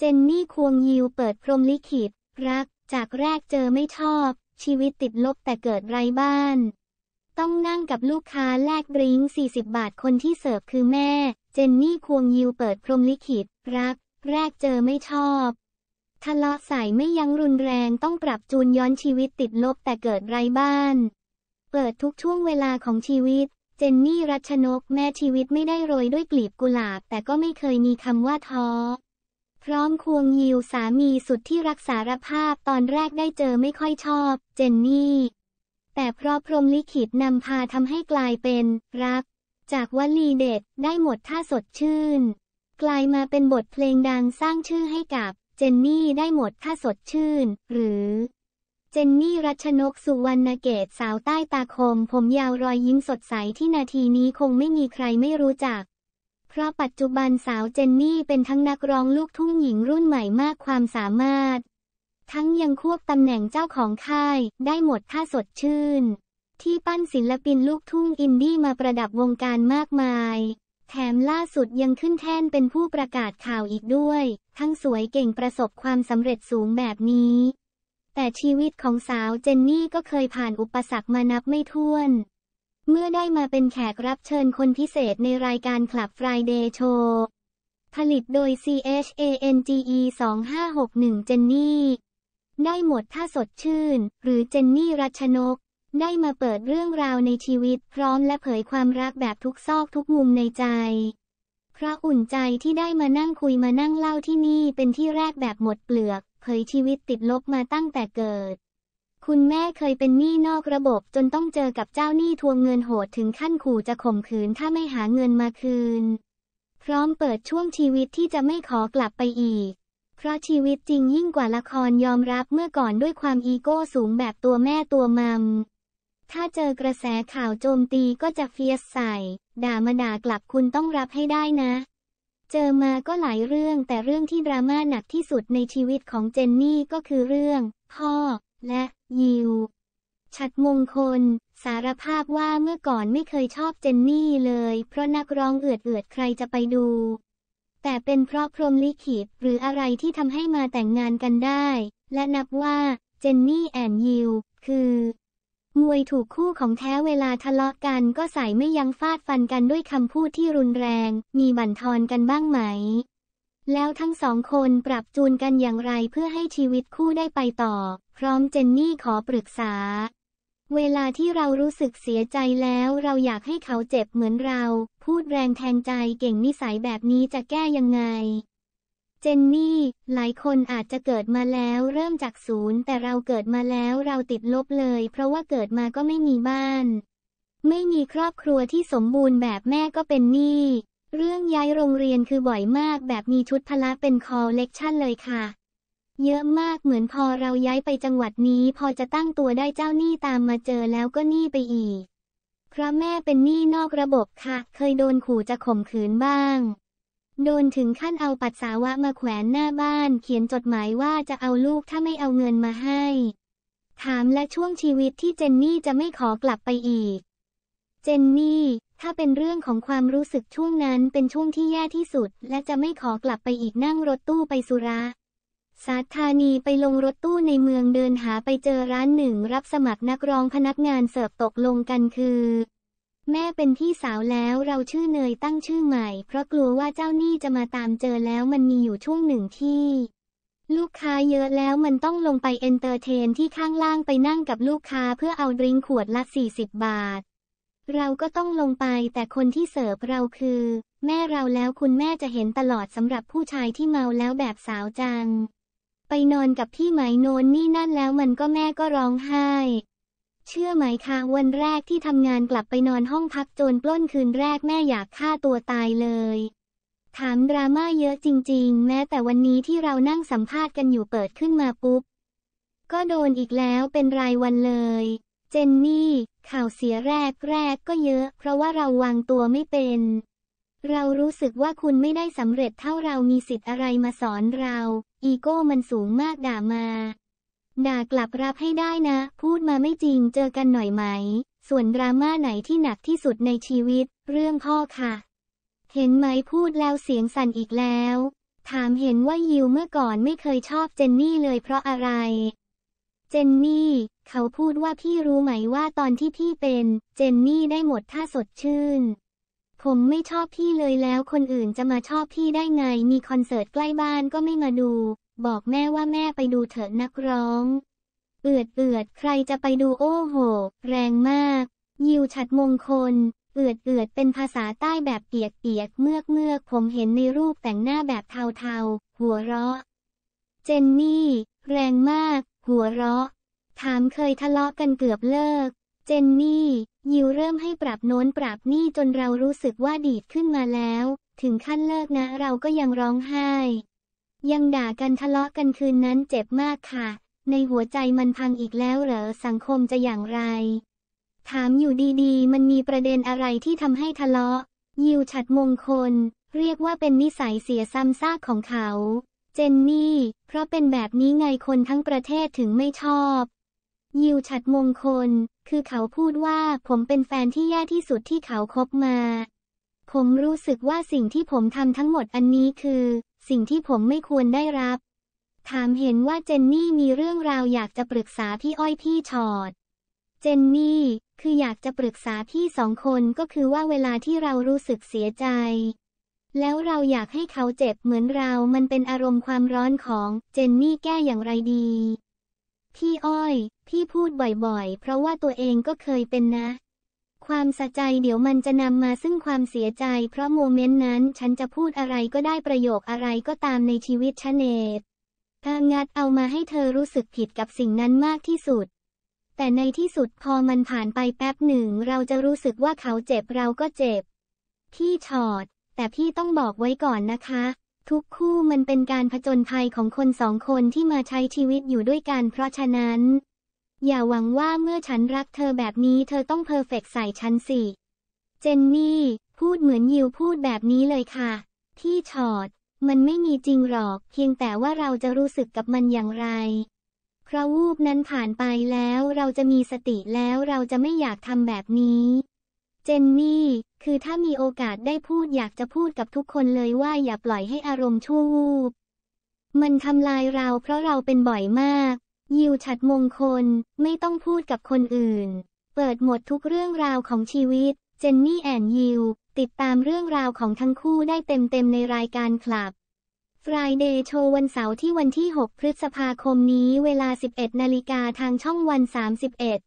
เจนนี่ควงยิวเปิดพรมลิขิตรักจากแรกเจอไม่ชอบชีวิตติดลบแต่เกิดไร้บ้าน ต้องนั่งกับลูกค้าแลกบริ้ง40บาทคนที่เสิร์ฟคือแม่ เจนนี่ควงยิวเปิดพรมลิขิต รัก แรกเจอไม่ชอบทะเลาะสายไม่ยั้งรุนแรงต้องปรับจูนย้อนชีวิตติดลบแต่เกิดไร้บ้าน เปิดทุกช่วงเวลาของชีวิต เจนนี่รัชนกแม่ชีวิตไม่ได้โรยด้วยกลีบกุหลาบแต่ก็ไม่เคยมีคำว่าท้อพร้อมควงยิวสามีสุดที่รักสารภาพตอนแรกได้เจอไม่ค่อยชอบ เจนนี่ แต่เพราะพรมลิขิตนำพาทำให้กลายเป็น รัก จากวลีเด็ดได้หมดท่าสดชื่น กลายมาเป็นบทเพลงดังสร้างชื่อให้กับเจนนี่ได้หมดท่าสดชื่น หรือ เจนนี่รัชนกสุวรรณเกตสาวใต้ตาคม ผมยาวรอยยิ้มสดใสที่นาทีนี้คงไม่มีใครไม่รู้จักพราะปัจจุบันสาวเจนนี่เป็นทั้งนักร้องลูกทุ่งหญิงรุ่นใหม่มากความสามารถ ทั้งยังควบตำแหน่งเจ้าของค่าย ได้หมดท่าสดชื่น ที่ปั้นศิลปินลูกทุ่งอินดี้มาประดับวงการมากมาย แถมล่าสุดยังขึ้นแท่นเป็นผู้ประกาศข่าวอีกด้วย ทั้งสวยเก่งประสบความสำเร็จสูงแบบนี้ แต่ชีวิตของสาวเจนนี่ก็เคยผ่านอุปสรรคมานับไม่ถ้วนเมื่อได้มาเป็นแขกรับเชิญคนพิเศษในรายการคลับ Friday Show ผลิตโดย CHANGE 2561เจนนี่ ได้หมดถ้าสดชื่น หรือเจนนี่รัชนก ได้มาเปิดเรื่องราวในชีวิตพร้อมและเผยความรักแบบทุกซอกทุกมุมในใจเพราะอุ่นใจที่ได้มานั่งคุยมานั่งเล่าที่นี่เป็นที่แรกแบบหมดเปลือก เผยชีวิตติดลบมาตั้งแต่เกิดคุณแม่เคยเป็นหนี้นอกระบบจนต้องเจอกับเจ้าหนี้ทวงเงินโหดถึงขั้นขู่จะข่มขืนถ้าไม่หาเงินมาคืน พร้อมเปิดช่วงชีวิตที่จะไม่ขอกลับไปอีก เพราะชีวิตจริงยิ่งกว่าละครยอมรับเมื่อก่อนด้วยความอีโก้สูงแบบตัวแม่ตัวมัมถ้าเจอกระแสข่าวโจมตีก็จะเฟียสใส่ด่ามาด่ากลับคุณต้องรับให้ได้นะ เจอมาก็หลายเรื่องแต่เรื่องที่ดราม่าหนักที่สุดในชีวิตของเจนนี่ก็คือเรื่อง พ่อ และยิวชัดมงคล สารภาพว่าเมื่อก่อนไม่เคยชอบเจนนี่เลย เพราะนักร้องเอือดเอือดใครจะไปดู แต่เป็นเพราะพรมลิขิตหรืออะไรที่ทำให้มาแต่งงานกันได้ และนับว่า เจนนี่แอนยิว คือ มวยถูกคู่ของแท้เวลาทะเลาะกันก็ใส่ไม่ยังฟาดฟันกันด้วยคำพูดที่รุนแรง มีบั่นทอนกันบ้างไหมแล้วทั้งสองคนปรับจูนกันอย่างไรเพื่อให้ชีวิตคู่ได้ไปต่อ พร้อมเจนนี่ขอปรึกษา เวลาที่เรารู้สึกเสียใจแล้ว เราอยากให้เขาเจ็บเหมือนเรา พูดแรงแทงใจเก่งนิสัยแบบนี้จะแก้ยังไง เจนนี่ หลายคนอาจจะเกิดมาแล้ว เริ่มจากศูนย์แต่เราเกิดมาแล้วเราติดลบเลยเพราะว่าเกิดมาก็ไม่มีบ้าน ไม่มีครอบครัวที่สมบูรณ์แบบแม่ก็เป็นหนี้ย้ายโรงเรียนคือบ่อยมากแบบมีชุดพละเป็นคอเลคชั่นเลยค่ะ เยอะมากเหมือนพอเราย้ายไปจังหวัดนี้ พอจะตั้งตัวได้เจ้าหนี้ตามมาเจอแล้วก็หนี้ไปอีกเพราะแม่เป็นหนี้นอกระบบค่ะ เคยโดนขู่จะข่มขืนบ้าง โดนถึงขั้นเอาปัสสาวะมาแขวนหน้าบ้าน เขียนจดหมายว่าจะเอาลูกถ้าไม่เอาเงินมาให้ ถามและช่วงชีวิตที่เจนนี่จะไม่ขอกลับไปอีก เจนนี่ถ้าเป็นเรื่องของความรู้สึกช่วงนั้นเป็นช่วงที่แย่ที่สุด และจะไม่ขอกลับไปอีกนั่งรถตู้ไปสุราสาธานีไปลงรถตู้ในเมืองเดินหาไปเจอร้านหนึ่ง รับสมัครนักร้องพนักงานเสิร์ฟตกลงกันคือ แม่เป็นพี่สาวแล้วเราชื่อเนยตั้งชื่อใหม่ เพราะกลัวว่าเจ้าหนี้จะมาตามเจอแล้วมันมีอยู่ช่วงหนึ่งที่ ลูกค้าเยอะแล้วมันต้องลงไปเอนเตอร์เทนที่ข้างล่างไปนั่งกับลูกค้าเพื่อเอาดริงขวดละ40บาทเราก็ต้องลงไปแต่คนที่เสิร์ฟเราคือ แม่เราแล้วคุณแม่จะเห็นตลอดสำหรับผู้ชายที่เมาแล้วแบบสาวจัง ไปนอนกับพี่ไหมโนนนี่นั่นแล้วมันก็แม่ก็ร้องไห้ เชื่อไหมคะวันแรกที่ทำงานกลับไปนอนห้องพักโจนปล้นคืนแรกแม่อยากฆ่าตัวตายเลย ถามดราม่าเยอะจริงๆ แม้แต่วันนี้ที่เรานั่งสัมภาษณ์กันอยู่เปิดขึ้นมาปุ๊บก็โดนอีกแล้วเป็นรายวันเลย เจนนี่ข่าวเสียแรกแรกก็เยอะ เพราะว่าเราวางตัวไม่เป็น เรารู้สึกว่าคุณไม่ได้สำเร็จเท่าเรามีสิทธิ์อะไรมาสอนเรา อีโก้มันสูงมากด่ามาด่ากลับรับให้ได้นะ พูดมาไม่จริงเจอกันหน่อยไหมส่วนดราม่าไหนที่หนักที่สุดในชีวิต เรื่องพ่อค่ะ เห็นไหมพูดแล้วเสียงสั่นอีกแล้ว ถามเห็นว่ายิวเมื่อก่อนไม่เคยชอบเจนนี่เลยเพราะอะไรเจนนี่ เขาพูดว่าพี่รู้ไหมว่าตอนที่พี่เป็น เจนนี่ได้หมดท่าสดชื่น ผมไม่ชอบพี่เลยแล้วคนอื่นจะมาชอบพี่ได้ไงมีคอนเสิร์ตใกล้บ้านก็ไม่มาดู บอกแม่ว่าแม่ไปดูเถอะนักร้องเอือดเอือดใครจะไปดูโอ้โหแรงมากยิวฉัดมงคลเอือดเอือดเป็นภาษาใต้แบบเปียกเปียกเมือกเมือกผมเห็นในรูปแต่งหน้าแบบเทาเทาหัวเราะ เจนนี่แรงมากหัวเราะ ถามเคยทะเลาะกันเกือบเลิก เจนนี่ ยิวเริ่มให้ปรับโน้นปรับนี่จนเรารู้สึกว่าดีดขึ้นมาแล้ว ถึงขั้นเลิกนะเราก็ยังร้องไห้ ยังด่ากันทะเลาะกันคืนนั้นเจ็บมากค่ะ ในหัวใจมันพังอีกแล้วเหรอ สังคมจะอย่างไร ถามอยู่ดีๆ มันมีประเด็นอะไรที่ทำให้ทะเลาะยิวฉัดมงคล เรียกว่าเป็นนิสัยเสียซ้ำซากของเขาเจนนี่ เพราะเป็นแบบนี้ไงคนทั้งประเทศถึงไม่ชอบยิวฉัดมงคล คือเขาพูดว่าผมเป็นแฟนที่แย่ที่สุดที่เขาคบมา ผมรู้สึกว่าสิ่งที่ผมทำทั้งหมดอันนี้คือ สิ่งที่ผมไม่ควรได้รับ ถามเห็นว่าเจนนี่มีเรื่องราวอยากจะปรึกษาพี่อ้อยพี่ชอด เจนนี่ คืออยากจะปรึกษาพี่สองคนก็คือว่าเวลาที่เรารู้สึกเสียใจแล้วเราอยากให้เขาเจ็บเหมือนเรา มันเป็นอารมณ์ความร้อนของ เจนนี่แก้อย่างไรดี พี่อ้อย พี่พูดบ่อยๆ เพราะว่าตัวเองก็เคยเป็นนะ ความสะใจเดี๋ยวมันจะนำมาซึ่งความเสียใจ เพราะโมเมนต์นั้นฉันจะพูดอะไรก็ได้ประโยคอะไรก็ตามในชีวิตชะเนตเธองัดเอามาให้เธอรู้สึกผิดกับสิ่งนั้นมากที่สุด แต่ในที่สุดพอมันผ่านไปแป๊บหนึ่ง เราจะรู้สึกว่าเขาเจ็บเราก็เจ็บ พี่ชอดแต่พี่ต้องบอกไว้ก่อนนะคะ ทุกคู่มันเป็นการผจญภัยของคนสองคนที่มาใช้ชีวิตอยู่ด้วยกันเพราะฉะนั้น อย่าหวังว่าเมื่อฉันรักเธอแบบนี้เธอต้องเพอร์เฟกใส่ฉันสิ เจนนี่ พูดเหมือนยิว พูดแบบนี้เลยค่ะ ที่ชอดมันไม่มีจริงหรอก เพียงแต่ว่าเราจะรู้สึกกับมันอย่างไร เพราะวูบนั้นผ่านไปแล้วเราจะมีสติแล้วเราจะไม่อยากทำแบบนี้เจนนี่ คือถ้ามีโอกาสได้พูดอยากจะพูดกับทุกคนเลยว่าอย่าปล่อยให้อารมณ์ชั่ววูบมันทำลายเราเพราะเราเป็นบ่อยมาก ยิวฉัดมงคล ไม่ต้องพูดกับคนอื่น เปิดหมดทุกเรื่องราวของชีวิตเจนนี่แอนยิว ติดตามเรื่องราวของทั้งคู่ได้เต็มๆในรายการคลับ Friday โชว์วันเสาร์ที่วันที่ 6 พฤษภาคมนี้เวลา 11นาฬิกาทางช่องวัน31